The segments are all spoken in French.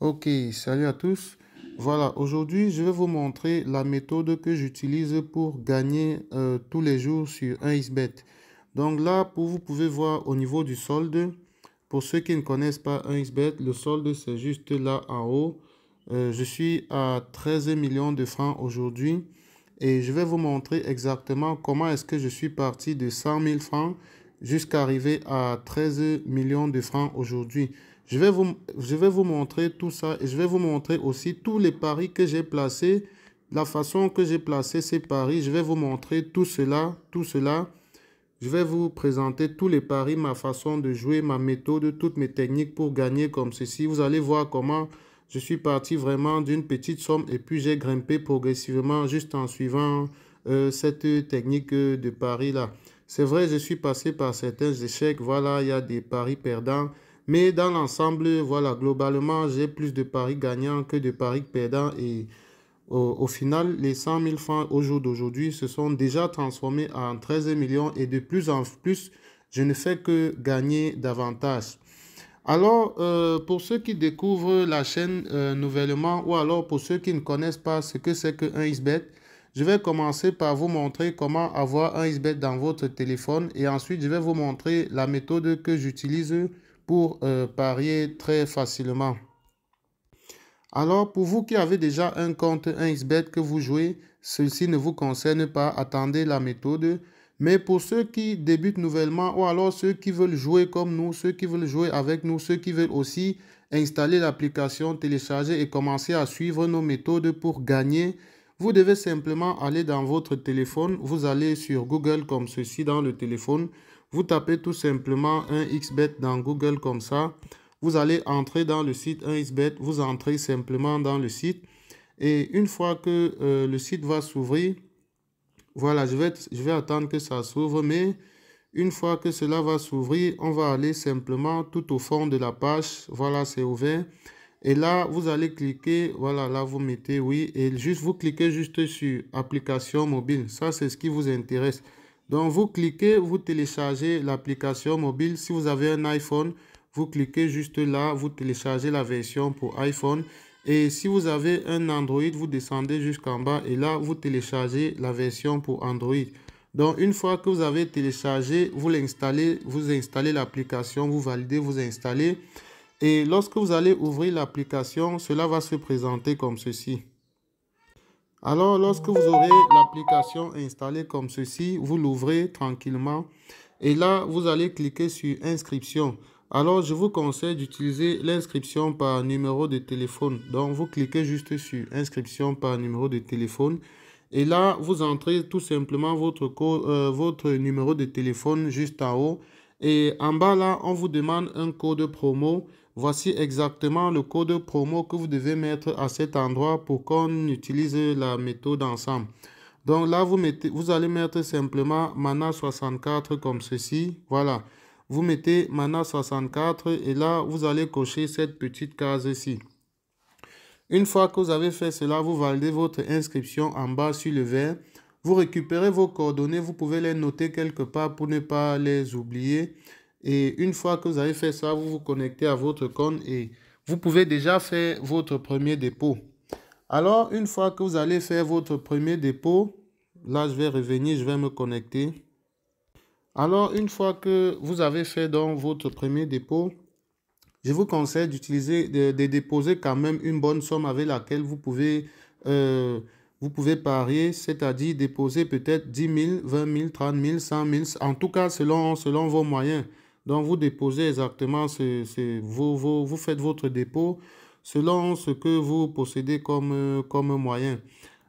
Ok, salut à tous. Voilà, aujourd'hui, je vais vous montrer la méthode que j'utilise pour gagner euh, tous les jours sur un ISBET. Donc là, pour, vous pouvez voir au niveau du solde, pour ceux qui ne connaissent pas un ISBET, le solde, c'est juste là en haut. Euh, je suis à 13 millions de francs aujourd'hui et je vais vous montrer exactement comment est-ce que je suis parti de 100 000 francs jusqu'à arriver à 13 millions de francs aujourd'hui. Je vais, vous, montrer tout ça et je vais vous montrer aussi tous les paris que j'ai placés, la façon que j'ai placé ces paris. Je vais vous montrer tout cela, tout cela. Je vais vous présenter tous les paris, ma façon de jouer, ma méthode, toutes mes techniques pour gagner comme ceci. Vous allez voir comment je suis parti vraiment d'une petite somme et puis j'ai grimpé progressivement juste en suivant euh, cette technique de paris là. C'est vrai, je suis passé par certains échecs. Voilà, il y a des paris perdants. Mais dans l'ensemble, voilà, globalement, j'ai plus de paris gagnants que de paris perdants. Et au, final, les 100 000 francs au jour d'aujourd'hui se sont déjà transformés en 13 millions. Et de plus en plus, je ne fais que gagner davantage. Alors, euh, pour ceux qui découvrent la chaîne euh, nouvellement ou alors pour ceux qui ne connaissent pas ce que c'est qu'un isbet, je vais commencer par vous montrer comment avoir un isbet dans votre téléphone et ensuite je vais vous montrer la méthode que j'utilise pour euh, parier très facilement. Alors, pour vous qui avez déjà un compte 1xbet que vous jouez, ceci ne vous concerne pas, attendez la méthode. Mais pour ceux qui débutent nouvellement ou alors ceux qui veulent jouer comme nous, ceux qui veulent jouer avec nous, ceux qui veulent aussi installer l'application, télécharger et commencer à suivre nos méthodes pour gagner, vous devez simplement aller dans votre téléphone, vous allez sur Google comme ceci dans le téléphone, vous tapez tout simplement un xbet dans Google comme ça. Vous allez entrer dans le site un xbet vous entrez simplement dans le site. Et une fois que euh, le site va s'ouvrir, voilà, je vais, je vais attendre que ça s'ouvre, mais une fois que cela va s'ouvrir, on va aller simplement tout au fond de la page. Voilà, c'est ouvert. Et là, vous allez cliquer, voilà, là, vous mettez oui, et juste, vous cliquez juste sur application mobile. Ça, c'est ce qui vous intéresse. Donc, vous cliquez, vous téléchargez l'application mobile. Si vous avez un iPhone, vous cliquez juste là, vous téléchargez la version pour iPhone. Et si vous avez un Android, vous descendez jusqu'en bas et là, vous téléchargez la version pour Android. Donc, une fois que vous avez téléchargé, vous l'installez, vous installez l'application, vous validez, vous installez. Et lorsque vous allez ouvrir l'application, cela va se présenter comme ceci. Alors, lorsque vous aurez l'application installée comme ceci, vous l'ouvrez tranquillement et là, vous allez cliquer sur inscription. Alors, je vous conseille d'utiliser l'inscription par numéro de téléphone. Donc, vous cliquez juste sur inscription par numéro de téléphone. Et là, vous entrez tout simplement votre, euh, votre numéro de téléphone juste en haut. Et en bas, là, on vous demande un code promo. Voici exactement le code promo que vous devez mettre à cet endroit pour qu'on utilise la méthode ensemble. Donc là, vous, mettez, allez mettre simplement mana 64 comme ceci. Voilà. Vous mettez mana 64 et là, vous allez cocher cette petite case ici. Une fois que vous avez fait cela, vous validez votre inscription en bas sur le verre. Vous récupérez vos coordonnées, vous pouvez les noter quelque part pour ne pas les oublier. Et une fois que vous avez fait ça, vous vous connectez à votre compte et vous pouvez déjà faire votre premier dépôt. Alors, une fois que vous allez faire votre premier dépôt, là, je vais revenir, je vais me connecter. Alors, une fois que vous avez fait donc votre premier dépôt, je vous conseille d'utiliser, de, déposer quand même une bonne somme avec laquelle vous pouvez, euh, vous pouvez parier, c'est-à-dire déposer peut-être 10 000, 20 000, 30 000, 100 000, en tout cas selon, selon vos moyens. Donc, vous déposez exactement, vous, faites votre dépôt selon ce que vous possédez euh, comme, moyen.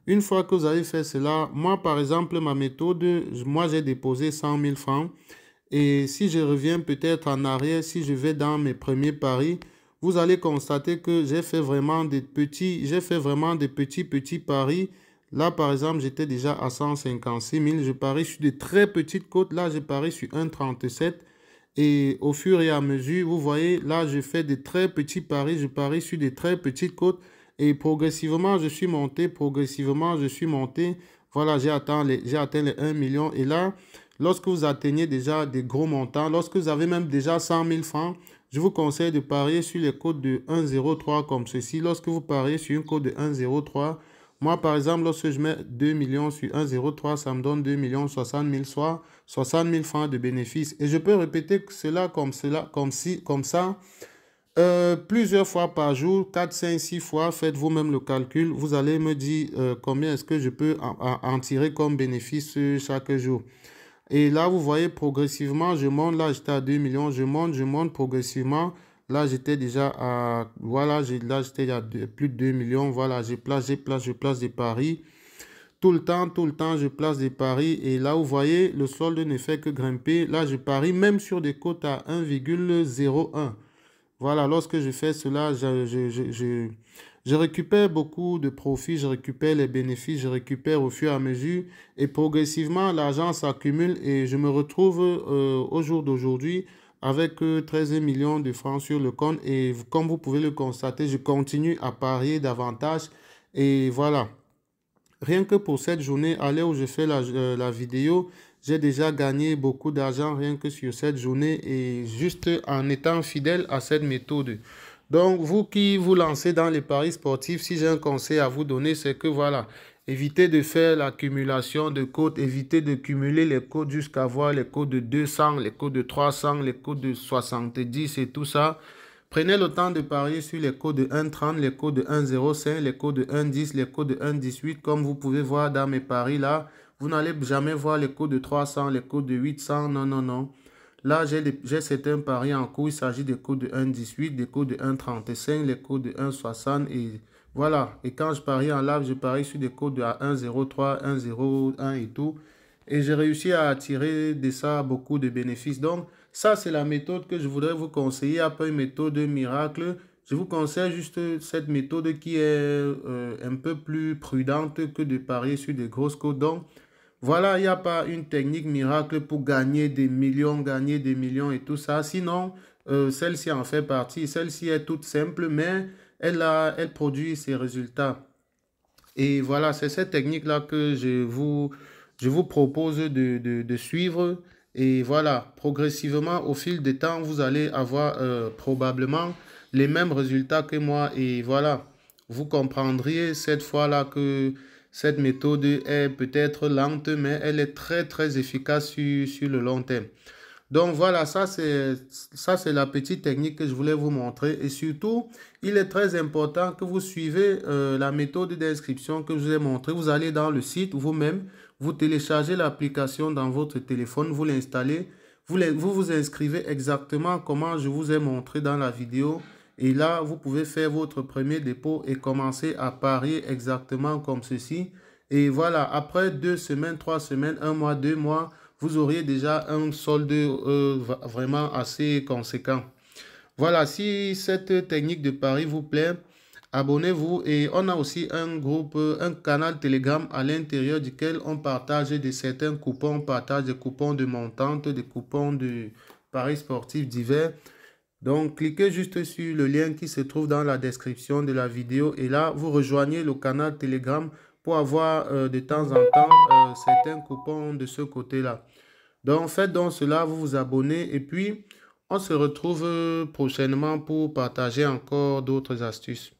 Une fois que vous avez fait cela, moi, par exemple, ma méthode, moi, j'ai déposé 100 000 francs. Et si je reviens peut-être en arrière, si je vais dans mes premiers paris, vous allez constater que j'ai fait vraiment des petits, j'ai fait vraiment des petits, petits paris. Là, par exemple, j'étais déjà à 156 000. Je parie sur des très petites côtes. Là, je parie sur 1,37. Et au fur et à mesure, vous voyez, là, je fais des très petits paris. Je parie sur des très petites côtes. Et progressivement, je suis monté. Progressivement, je suis monté. Voilà, j'ai atteint, les, atteint les 1 million. Et là, lorsque vous atteignez déjà des gros montants, lorsque vous avez même déjà 100 000 francs, je vous conseille de parier sur les côtes de 1,03 comme ceci. Lorsque vous pariez sur une cote de 1,03, moi, par exemple, lorsque je mets 2 millions sur 1,03, ça me donne 2 millions 60 000, soit 60 000 francs de bénéfices. Et je peux répéter cela comme, cela, comme, comme ça euh, plusieurs fois par jour, 4, 5, 6 fois. Faites vous-même le calcul. Vous allez me dire euh, combien est-ce que je peux en, tirer comme bénéfice chaque jour. Et là, vous voyez progressivement, je monte. Là, j'étais à 2 millions. Je monte, je monte progressivement. Là, j'étais déjà à... Voilà, là, j'étais à plus de 2 millions. Voilà, j'ai place, j'ai place, je place des paris. Tout le temps, tout le temps, je place des paris. Et là, vous voyez, le solde ne fait que grimper. Là, je parie même sur des cotes à 1,01. Voilà, lorsque je fais cela, je, récupère beaucoup de profits, je récupère les bénéfices, je récupère au fur et à mesure. Et progressivement, l'argent s'accumule et je me retrouve euh, au jour d'aujourd'hui avec 13 euh, millions de francs sur le compte. Et comme vous pouvez le constater, je continue à parier davantage. Et voilà. Rien que pour cette journée, à l'heure où je fais la, euh, la vidéo, j'ai déjà gagné beaucoup d'argent rien que sur cette journée et juste en étant fidèle à cette méthode. Donc, vous qui vous lancez dans les paris sportifs, si j'ai un conseil à vous donner, c'est que voilà, Évitez de faire l'accumulation de cotes, évitez de cumuler les cotes jusqu'à voir les cotes de 200, les cotes de 300, les cotes de 70 et tout ça. Prenez le temps de parier sur les cotes de 1,30, les cotes de 1,05, les cotes de 1,10, les cotes de 1,18. Comme vous pouvez voir dans mes paris là, vous n'allez jamais voir les cotes de 300, les cotes de 800, non, non, non. Là, j'ai certains paris en cours. Il s'agit des cotes de 1,18, des cotes de 1,35, les cotes de 1,60 et voilà. Et quand je parie en live, je parie sur des codes à 1,03, 1,01 et tout. Et j'ai réussi à attirer de ça beaucoup de bénéfices. Donc, ça, c'est la méthode que je voudrais vous conseiller. Après une méthode miracle, je vous conseille juste cette méthode qui est euh, un peu plus prudente que de parier sur des grosses codes. Donc, voilà, il n'y a pas une technique miracle pour gagner des millions, gagner des millions et tout ça. Sinon, euh, celle-ci en fait partie. Celle-ci est toute simple, mais elle, produit ses résultats. Et voilà, c'est cette technique-là que je vous, je vous propose de, suivre. Et voilà, progressivement, au fil des temps, vous allez avoir euh, probablement les mêmes résultats que moi. Et voilà, vous comprendriez cette fois-là que cette méthode est peut-être lente, mais elle est très, très efficace sur le long terme. Donc voilà, ça c'est la petite technique que je voulais vous montrer. Et surtout, il est très important que vous suivez euh, la méthode d'inscription que je vous ai montrée. Vous allez dans le site vous-même, vous téléchargez l'application dans votre téléphone, vous l'installez, vous, vous vous inscrivez exactement comment je vous ai montré dans la vidéo. Et là, vous pouvez faire votre premier dépôt et commencer à parier exactement comme ceci. Et voilà, après deux semaines, trois semaines, un mois, deux mois, vous auriez déjà un solde euh, vraiment assez conséquent. Voilà, si cette technique de Paris vous plaît, abonnez-vous et on a aussi un groupe, un canal Telegram à l'intérieur duquel on partage des certains coupons, partage des coupons de montante, des coupons de paris sportifs divers. Donc, cliquez juste sur le lien qui se trouve dans la description de la vidéo et là, vous rejoignez le canal Telegram pour avoir euh, de temps en temps euh, certains coupons de ce côté-là. Donc, faites donc cela, vous vous abonnez et puis on se retrouve euh, prochainement pour partager encore d'autres astuces.